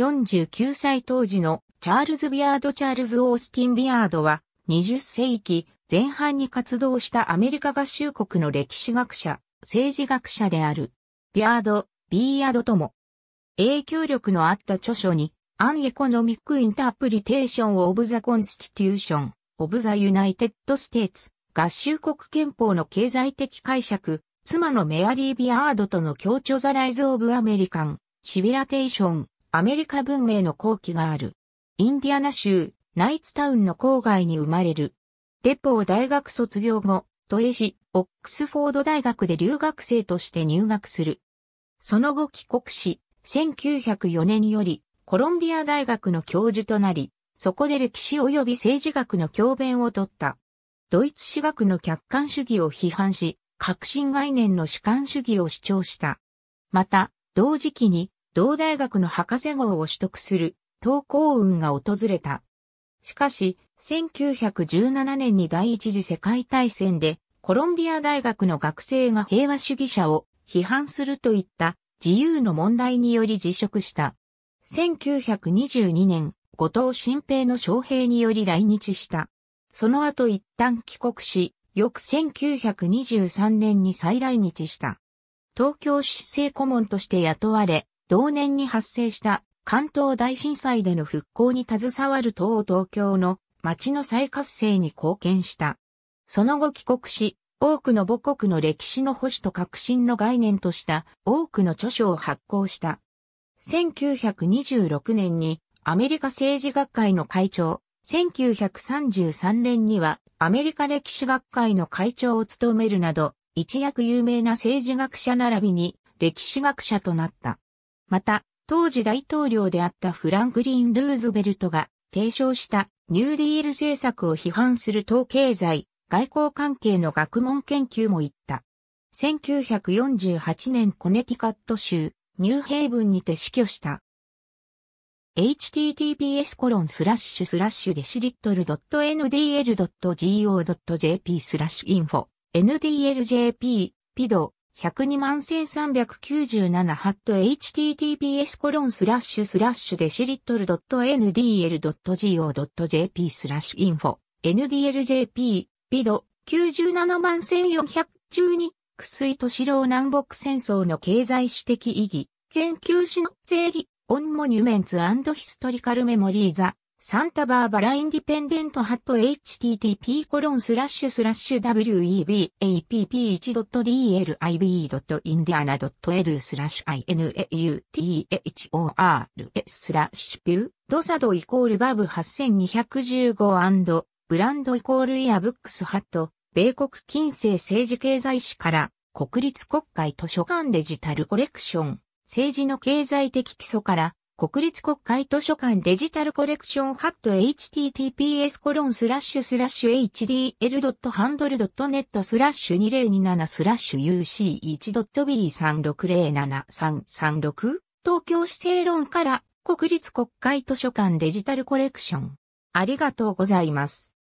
49歳当時のチャールズ・ビアード・チャールズ・オースティン・ビアードは20世紀前半に活動したアメリカ合衆国の歴史学者、政治学者である。ビアード、ビーアードとも。影響力のあった著書に、アンエコノミックインタープリテーションオブザコンスティテューションオブザユナイテッドステーツ合衆国憲法の経済的解釈、妻のメアリー・ビアードとの協調ザライズ・オブ・アメリカン、シビラテーション、アメリカ文明の後期がある。インディアナ州、ナイツタウンの郊外に生まれる。デポー大学卒業後、都営市、オックスフォード大学で留学生として入学する。その後帰国し、1904年よりコロンビア大学の教授となり、そこで歴史及び政治学の教鞭を取った。ドイツ史学の客観主義を批判し、革新概念の主観主義を主張した。また、同時期に同大学の博士号を取得する東高運が訪れた。しかし、1917年に第一次世界大戦でコロンビア大学の学生が平和主義者を批判するといった自由の問題により辞職した。1922年、後藤新平の招兵により来日した。その後一旦帰国し、翌1923年に再来日した。東京市政顧問として雇われ、同年に発生した関東大震災での復興に携わる東東京の町の再活性に貢献した。その後帰国し、多くの母国の歴史の保守と革新の概念とした多くの著書を発行した。1926年にアメリカ政治学会の会長、1933年にはアメリカ歴史学会の会長を務めるなど、一躍有名な政治学者並びに歴史学者となった。また、当時大統領であったフランクリン・ルーズベルトが提唱したニューディール政策を批判する党経済、外交関係の学問研究も行った。1948年コネティカット州、ニューヘイブンにて死去した。https コロンスラッシュスラッシュデシリットル .ndl.go.jp スラッシュインフォ ndljp ピド102万1397ハット https コロンスラッシュスラッシュデシリットル .ndl.go.jp スラッシュインフォ ndljp ビド97万1412薬とー南北戦争の経済史的意義研究史の整理オンモニュメンツヒストリカルメモリーザサンタバーバラインディペンデントハット http コロンスラッシュスラッシュ webapp1.dlib.indiana.edu スラッシュ i n a u t h o r s スラッシュピュードサドイコールバブ8215ブランドイコールイヤブックスハット米国近世政治経済史から国立国会図書館デジタルコレクション政治の経済的基礎から国立国会図書館デジタルコレクションハット https コロンスラッシュスラッシュ hdl.handle.net スラッシュ2027スラッシュ uc1.b36073336 東京市政論から国立国会図書館デジタルコレクションありがとうございます。